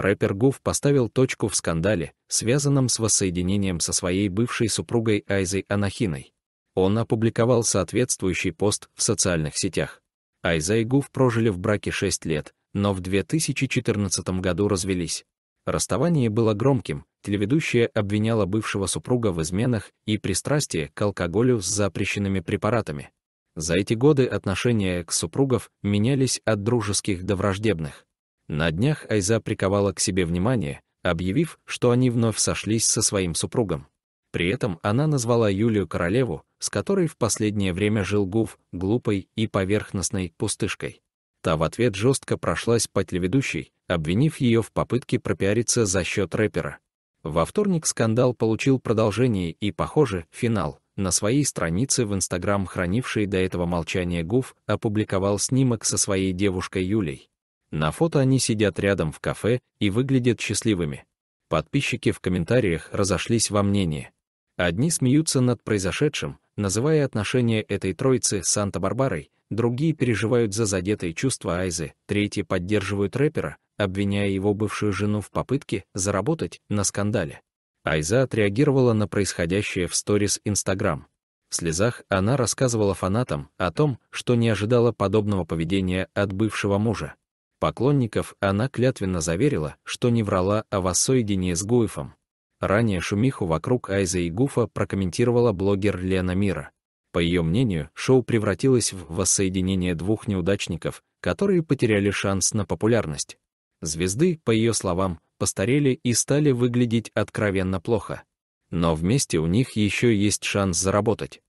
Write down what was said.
рэпер Гуф поставил точку в скандале, связанном с воссоединением со своей бывшей супругой Айзой Анахиной. Он опубликовал соответствующий пост в социальных сетях. Айза и Гуф прожили в браке 6 лет, но в 2014 году развелись. Расставание было громким, телеведущая обвиняла бывшего супруга в изменах и пристрастии к алкоголю с запрещенными препаратами. За эти годы отношения к супругов менялись от дружеских до враждебных. На днях Айза приковала к себе внимание, объявив, что они вновь сошлись со своим супругом. При этом она назвала Юлию королеву, с которой в последнее время жил Гуф, глупой и поверхностной пустышкой. Та в ответ жестко прошлась по телеведущей, обвинив ее в попытке пропиариться за счет рэпера. Во вторник скандал получил продолжение и, похоже, финал. На своей странице в Инстаграм, хранивший до этого молчание Гуф, опубликовал снимок со своей девушкой Юлей. На фото они сидят рядом в кафе и выглядят счастливыми. Подписчики в комментариях разошлись во мнении. Одни смеются над произошедшим, называя отношения этой троицы Санта-Барбарой, другие переживают за задетые чувства Айзы, третьи поддерживают рэпера, обвиняя его бывшую жену в попытке заработать на скандале. Айза отреагировала на происходящее в сторис Инстаграм. В слезах она рассказывала фанатам о том, что не ожидала подобного поведения от бывшего мужа поклонников она клятвенно заверила, что не врала о а воссоединении с Гуифом. Ранее шумиху вокруг Айза и Гуфа прокомментировала блогер Лена Мира. По ее мнению, шоу превратилось в воссоединение двух неудачников, которые потеряли шанс на популярность. Звезды, по ее словам, постарели и стали выглядеть откровенно плохо. Но вместе у них еще есть шанс заработать.